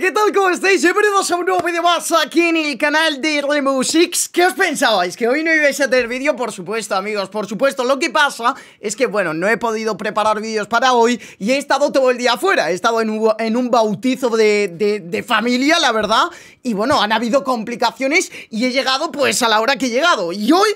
¿qué tal? ¿Cómo estáis? Bienvenidos a un nuevo vídeo más aquí en el canal de Remo 6 ¿Qué os pensabais? ¿Que hoy no ibais a tener vídeo? Por supuesto, amigos, por supuesto Lo que pasa es que, bueno, no he podido preparar vídeos para hoy Y he estado todo el día afuera He estado en un, bautizo de, de, familia, la verdad Y bueno, han habido complicaciones y he llegado pues a la hora que he llegado Y hoy...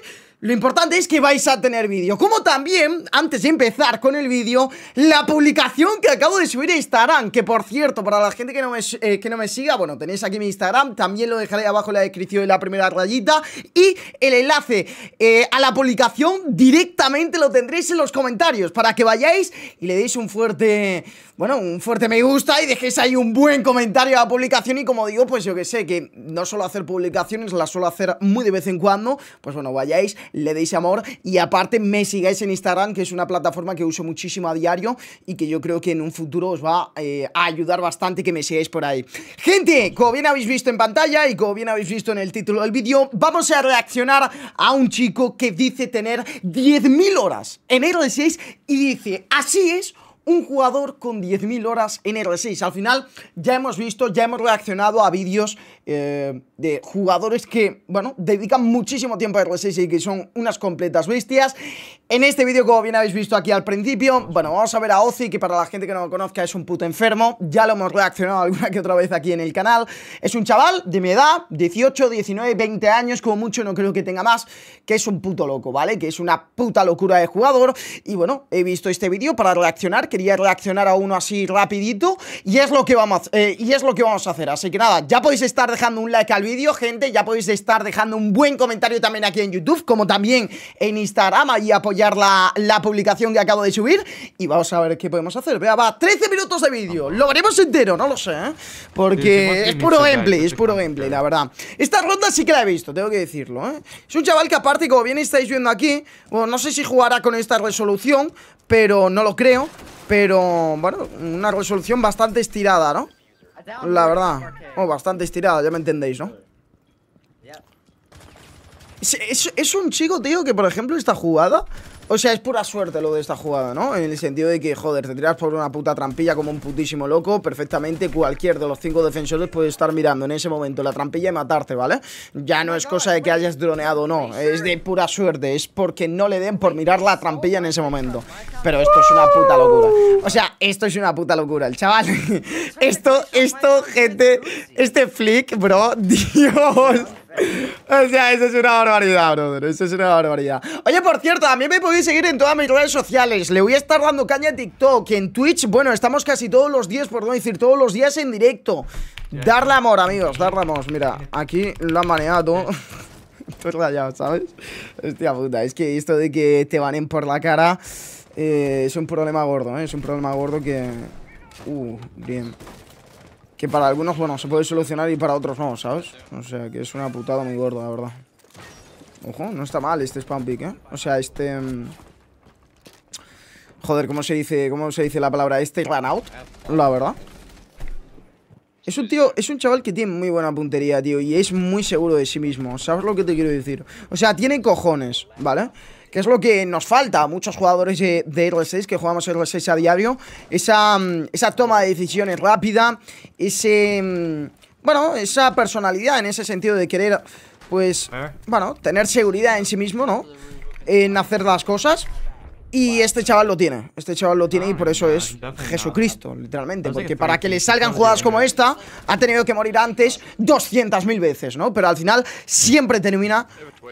Lo importante es que vais a tener vídeo Como también, antes de empezar con el vídeo La publicación que acabo de subir a Instagram Que por cierto, para la gente que no, me, eh, que no me siga Bueno, tenéis aquí mi Instagram También lo dejaré abajo en la descripción de la primera rayita Y el enlace eh, a la publicación Directamente lo tendréis en los comentarios Para que vayáis y le deis un fuerte bueno, un fuerte me gusta y dejéis ahí un buen comentario a la publicación y como digo, pues yo que sé, que no suelo hacer publicaciones, las suelo hacer muy de vez en cuando, pues bueno, vayáis, le deis amor y aparte me sigáis en Instagram, que es una plataforma que uso muchísimo a diario y que yo creo que en un futuro os va eh, a ayudar bastante que me sigáis por ahí. Gente, como bien habéis visto en pantalla y como bien habéis visto en el título del vídeo, vamos a reaccionar a un chico que dice tener 10.000 horas en r 6 y dice, así es un jugador con 10.000 horas en R6. Al final ya hemos visto, ya hemos reaccionado a vídeos eh, de jugadores que, bueno, dedican muchísimo tiempo a R6 y que son unas completas bestias. En este vídeo, como bien habéis visto aquí al principio, bueno, vamos a ver a ozi que para la gente que no lo conozca es un puto enfermo. Ya lo hemos reaccionado alguna que otra vez aquí en el canal. Es un chaval de mi edad, 18, 19, 20 años, como mucho no creo que tenga más, que es un puto loco, ¿vale? Que es una puta locura de jugador. Y bueno, he visto este vídeo para reaccionar, quería reaccionar a uno así rapidito y es lo que vamos eh, y es lo que vamos a hacer. Así que nada, ya podéis estar dejando un like al vídeo, gente. Ya podéis estar dejando un buen comentario también aquí en YouTube, como también en Instagram y apoyar la, la publicación que acabo de subir. Y vamos a ver qué podemos hacer. Vea, va, 13 minutos de vídeo. Lo veremos entero, no lo sé, ¿eh? Porque es puro gameplay, es puro gameplay, la verdad. Esta ronda sí que la he visto, tengo que decirlo, ¿eh? Es un chaval que aparte, como bien estáis viendo aquí, bueno, no sé si jugará con esta resolución, pero no lo creo. Pero, bueno, una resolución bastante estirada, ¿no? La verdad. Oh, bastante estirada, ya me entendéis, ¿no? Es, es, un chico, tío, que por ejemplo esta jugada o sea, es pura suerte lo de esta jugada, ¿no? En el sentido de que, joder, te tiras por una puta trampilla como un putísimo loco. Perfectamente cualquier de los cinco defensores puede estar mirando en ese momento la trampilla y matarte, ¿vale? Ya no es cosa de que hayas droneado o no. Es de pura suerte. Es porque no le den por mirar la trampilla en ese momento. Pero esto es una puta locura. O sea, esto es una puta locura, el chaval. esto, esto, gente, este flick, bro, Dios. O sea, eso es una barbaridad, brother. Eso es una barbaridad. Oye, por cierto, a mí me podéis seguir en todas mis redes sociales. Le voy a estar dando caña a TikTok, en Twitch. Bueno, estamos casi todos los días, por no decir todos los días en directo. Darle amor, amigos, darle amor. Mira, aquí lo han maneado. Estoy rayado, ¿sabes? Hostia puta, es que esto de que te vanen por la cara eh, es un problema gordo, ¿eh? Es un problema gordo que... Uh, bien que para algunos, bueno, se puede solucionar y para otros no, ¿sabes? O sea, que es una putada muy gorda, la verdad. Ojo, no está mal este spam pick, ¿eh? O sea, este... Mm, joder, ¿cómo se dice, cómo se dice la palabra? Este run out, la verdad. Es un tío, es un chaval que tiene muy buena puntería, tío, y es muy seguro de sí mismo, ¿sabes lo que te quiero decir? O sea, tiene cojones, ¿vale? vale que es lo que nos falta a muchos jugadores de, de 6 que jugamos R6 a diario, esa, mm, esa toma de decisiones rápida, ese... Mm, bueno, esa personalidad en ese sentido de querer, pues, bueno, tener seguridad en sí mismo, ¿no? En hacer las cosas. Y este chaval lo tiene, este chaval lo tiene y ah, por eso es Jesucristo, literalmente. Porque para que le salgan jugadas como esta, ha tenido que morir antes 200.000 veces, ¿no? Pero al final siempre termina...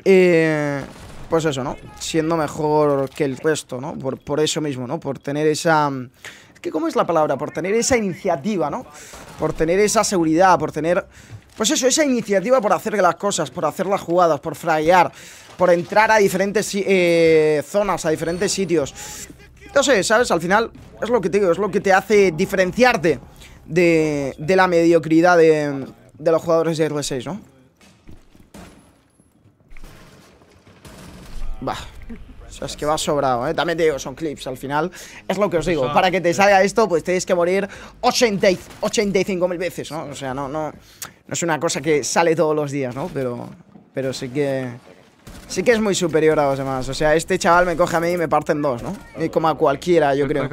Eh, pues eso, ¿no? Siendo mejor que el resto, ¿no? Por, eso mismo, ¿no? Por tener esa... Mm, es que, ¿cómo es la palabra? Por tener esa iniciativa, ¿no? Por tener esa seguridad, por tener... Pues eso, esa iniciativa por hacer las cosas, por hacer las jugadas, por fraguear, por entrar a diferentes eh, zonas, a diferentes sitios. No sé, ¿sabes? Al final es lo que te es lo que te hace diferenciarte de, de la mediocridad de, los jugadores de rb 6 ¿no? Bah, o sea, es que va sobrado, ¿eh? También te digo, son clips al final. Es lo que os digo. Para que te salga esto, pues tenéis que morir 85.000 veces, ¿no? O sea, no, no, no es una cosa que sale todos los días, ¿no? Pero, pero sí que... Sí que es muy superior a los demás. O sea, este chaval me coge a mí y me parte en dos, ¿no? Y como a cualquiera, yo creo.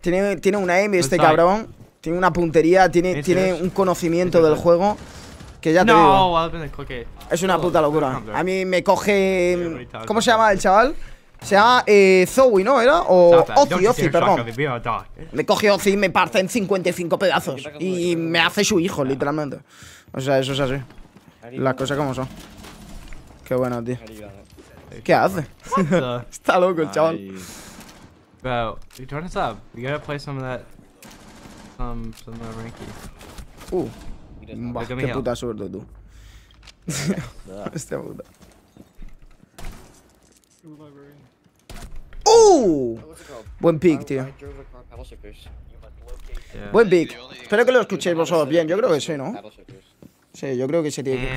Tiene, tiene un aim este cabrón. Tiene una puntería, tiene, tiene un conocimiento del juego. Que ya te no, Es una puta locura. A mí me coge. Mm, ¿Cómo se llama el chaval? Se llama eh, Zoe, ¿no? ¿Era? O Ozzy, Ozzy, perdón. Me coge Ozzy y me parte en 55 pedazos. Y me hace su hijo, literalmente. O sea, eso es así. Las cosas como son. Qué bueno, tío. ¿Qué hace? Está loco el chaval. Uh qué puta suerte tú. Hostia este puta. ¡Uh! Buen pick, tío. Buen pick. Espero que lo escuchéis vosotros bien. Yo creo que sí, ¿no? Sí, yo creo que se tiene que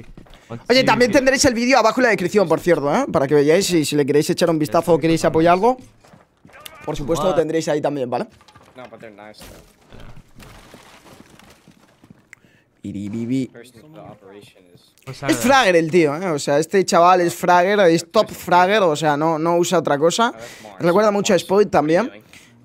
escuchar. Oye, también tendréis el vídeo abajo en la descripción, por cierto, ¿eh? Para que veáis si le queréis echar un vistazo o queréis apoyarlo. Por supuesto, lo tendréis ahí también, ¿vale? No, pero son nice, pues es Fragger el tío, ¿eh? O sea, este chaval es Fragger, es top Fragger, o sea, no, no usa otra cosa. Recuerda mucho a Spoit también.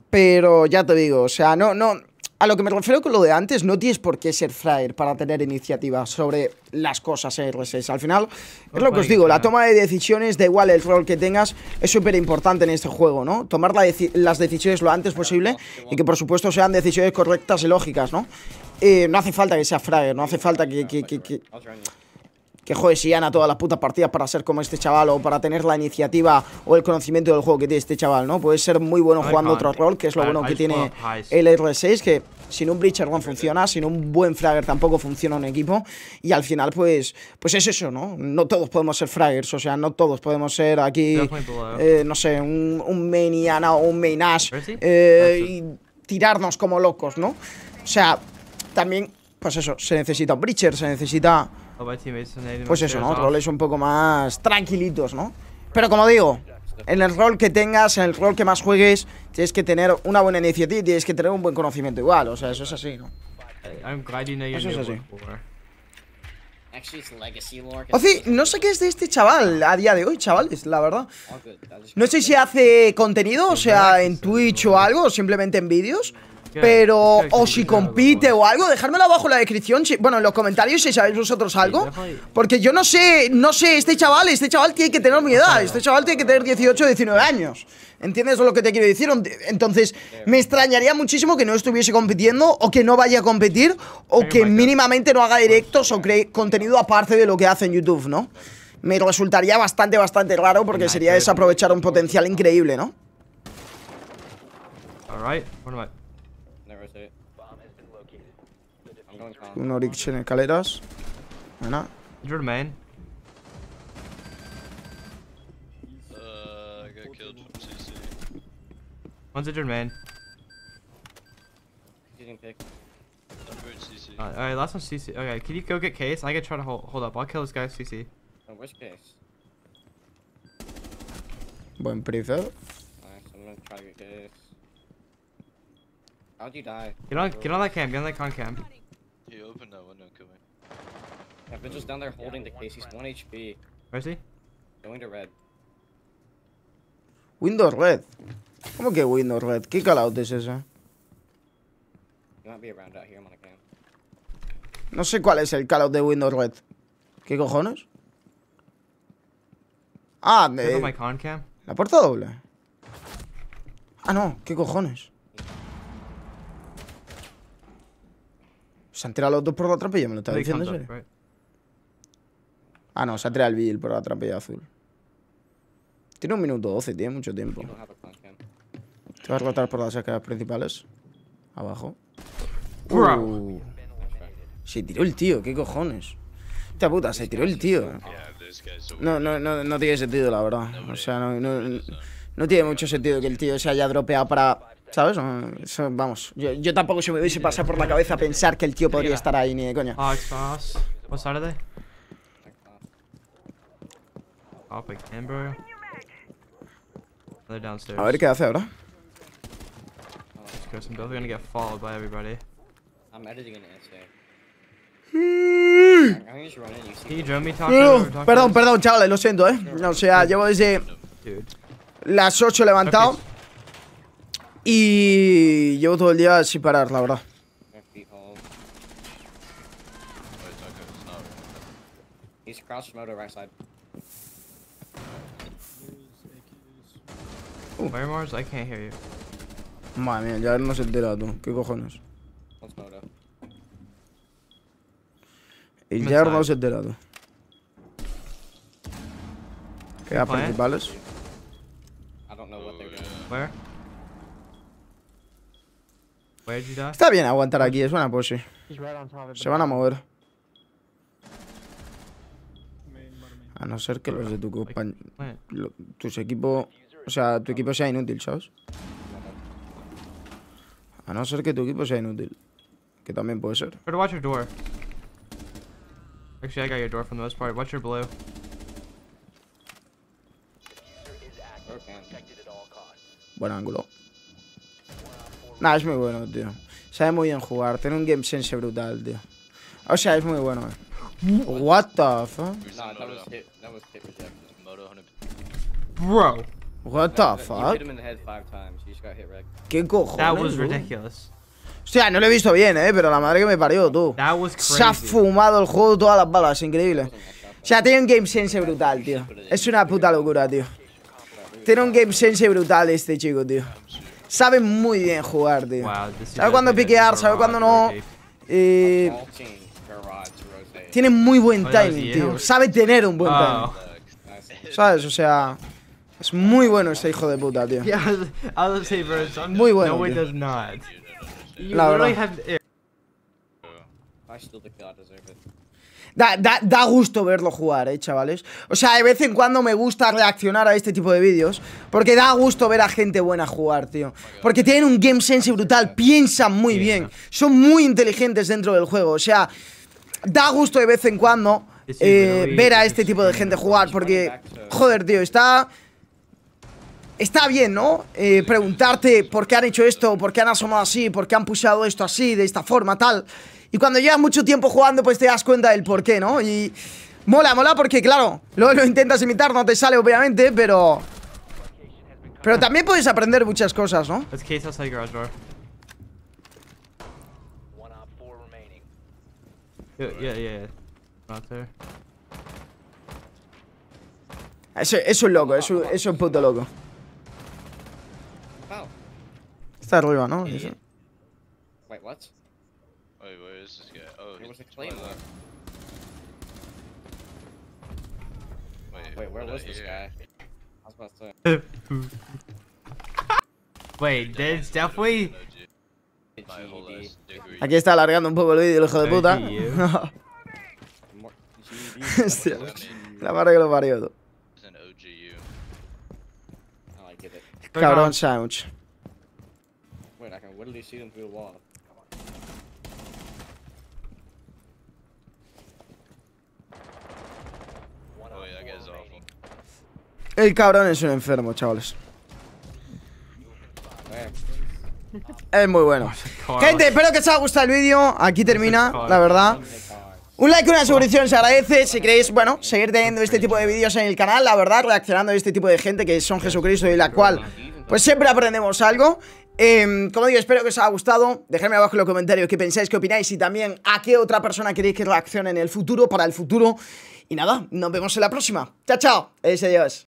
Pero ya te digo, o sea, no, no. A lo que me refiero con lo de antes, no tienes por qué ser Fragger para tener iniciativa sobre las cosas RSS. ¿eh? Pues al final, es lo que os digo, la toma de decisiones, da igual el rol que tengas, es súper importante en este juego, ¿no? Tomar las decisiones lo antes posible y que por supuesto sean decisiones correctas y lógicas, ¿no? Eh, no hace falta que sea Fragger, no hace falta que... que, que, que, si gana todas las putas partidas para ser como este chaval o para tener la iniciativa o el conocimiento del juego que tiene este chaval, ¿no? Puede ser muy bueno jugando otro rol, que es lo bueno que tiene el R6, que sin un Breacher no funciona, sin un buen Fragger tampoco funciona un equipo. Y al final, pues, pues es eso, ¿no? No todos podemos ser Fraggers, o sea, no todos podemos ser aquí, ¿eh? Eh, no sé, un, un o un main y tirarnos como locos, ¿no? O sea, también, pues eso, se necesita un breacher, se necesita... Pues eso, ¿no? Roles un poco más tranquilitos, ¿no? Pero como digo, en el rol que tengas, en el rol que más juegues, tienes que tener una buena iniciativa y tienes que tener un buen conocimiento igual, o sea, eso es así, ¿no? Eso es así. no sé qué es de este chaval a día de hoy, chavales, la verdad. No sé si hace contenido, o sea, en Twitch o algo, o simplemente en vídeos. Pero, o si compite o algo, dejármelo abajo en la descripción. bueno, en los comentarios si sabéis vosotros algo. Porque yo no sé, no sé, este chaval, este chaval tiene que tener mi edad. Este chaval tiene que tener 18 o 19 años. ¿Entiendes lo que te quiero decir? Entonces, me extrañaría muchísimo que no estuviese compitiendo o que no vaya a competir o que mínimamente no haga pues, directos o eh, cree contenido aparte de lo que hace en YouTube, ¿no? Me resultaría bastante, bastante raro porque sería desaprovechar un potencial increíble, ¿no? Alright, rotate. Uno Orixen en escaleras. Ana. Your man. Uh, I got killed from CC. One's injured man. Getting picked. Alright, last one's CC. Okay, can you go get Case? I can try to hold, hold up. I'll kill this guy CC. Oh, where's Case? Buen prefer. Nice, I'm gonna try to get Case. How'd you die? Get on, get on that cam, get on that con cam. He opened that window, Kumi. Yeah, Vigil's down there holding the case, he's 1 HP. is he? Going to red. Window red? ¿Cómo que window red? ¿Qué calado es esa? be around out here, I'm on a cam. No sé cuál es el callout de Windows Red. ¿Qué cojones? Ah, de... Eh, ¿La puerta doble? Ah, no, ¿qué cojones? Se han tirado los dos por la trampa me lo estaba diciendo. Hunter, Ah, no, se ha tirado el Bill por la trampa azul. Tiene un minuto 12, tiene mucho tiempo. Te vas a rotar por las escalas principales. Abajo. Uh. Se tiró el tío, qué cojones. Esta puta, se tiró el tío. No, no, no, no tiene sentido, la verdad. O sea, no, no, no tiene mucho sentido que el tío se haya dropeado para ¿Sabes? vamos, yo, tampoco se me hubiese pasado por la cabeza pensar que el tío podría estar ahí, ni de coña. Ah, ah, pues, A ver qué hace ahora. Hmm. Perdón, perdón, chavales, lo siento, eh. O sea, llevo desde las 8 levantado. Y llevo todo el día así parar, la verdad. He's across from motor right side. Where Mars? I can't hear you. Madre mía, ya no se entera tú. ¿Qué cojones? El ya no se entera tú. ¿Qué principales? I don't know what they're doing. Where? Está bien aguantar aquí, es buena pose. Se van a mover. A no ser que los de tu compañero. Tus equipos. O sea, tu equipo sea inútil, ¿sabes? A no ser que tu equipo sea inútil. Que también puede ser. I got your door from the part. Watch your blue. Buen ángulo. Nah, es muy bueno, tío. Sabe muy bien jugar. Tiene un game sense brutal, tío. O sea, es muy bueno. Eh. What the fuck? Bro. What the fuck? ¿Qué cojones? That was ridiculous. Hostia, no lo he visto bien, eh, pero la madre que me parió, tú. Se ha fumado el juego todas las balas, increíble. O sea, tiene un game sense brutal, tío. Es una puta locura, tío. Tiene un game sense brutal este chico, tío sabe muy bien jugar, tío. sabe cuándo piquear, sabe cuándo no. Eh, tiene muy buen timing, tío. Eh. Sabe tener un buen timing. ¿Sabes? O sea... Es muy bueno este hijo de puta, tío. Muy bueno, tío. Da, da, da, gusto verlo jugar, eh, chavales O sea, de vez en cuando me gusta reaccionar a este tipo de vídeos Porque da gusto ver a gente buena jugar, tío Porque tienen un game sense brutal, piensan muy bien Son muy inteligentes dentro del juego, o sea Da gusto de vez en cuando eh, ver a este tipo de gente jugar Porque, joder, tío, está... Está bien, ¿no? Eh, preguntarte por qué han hecho esto, por qué han asomado así, por qué han pushado esto así, de esta forma, tal... Y cuando llevas mucho tiempo jugando, pues te das cuenta del por qué, ¿no? Y mola, mola porque, claro, luego lo intentas imitar, no te sale, obviamente, pero... Pero también puedes aprender muchas cosas, ¿no? Eso, es un loco, eso, es un puto loco. Está arriba, ¿no? Eh, wait, what? is this Oh, there was a claymore. Wait, Wait, where was this guy? I was about to say. Wait, there's definitely. E Aquí está alargando un poco el vídeo, el hijo de puta. E Hostia, e la madre que lo parió tú. Cabrón Sandwich. Wait, I can literally see them through the wall. El cabrón es un enfermo, chavales. Es muy bueno. Gente, espero que os haya gustado el vídeo. Aquí termina, la verdad. Un like, y una suscripción se agradece. Si queréis, bueno, seguir teniendo este tipo de vídeos en el canal, la verdad, reaccionando a este tipo de gente que son Jesucristo y la cual, pues siempre aprendemos algo. Em, como digo, espero que os haya gustado. Dejadme abajo en los comentarios qué pensáis, qué opináis y también a qué otra persona queréis que reaccione en el futuro, para el futuro. Y nada, nos vemos en la próxima. Chao, chao. adiós.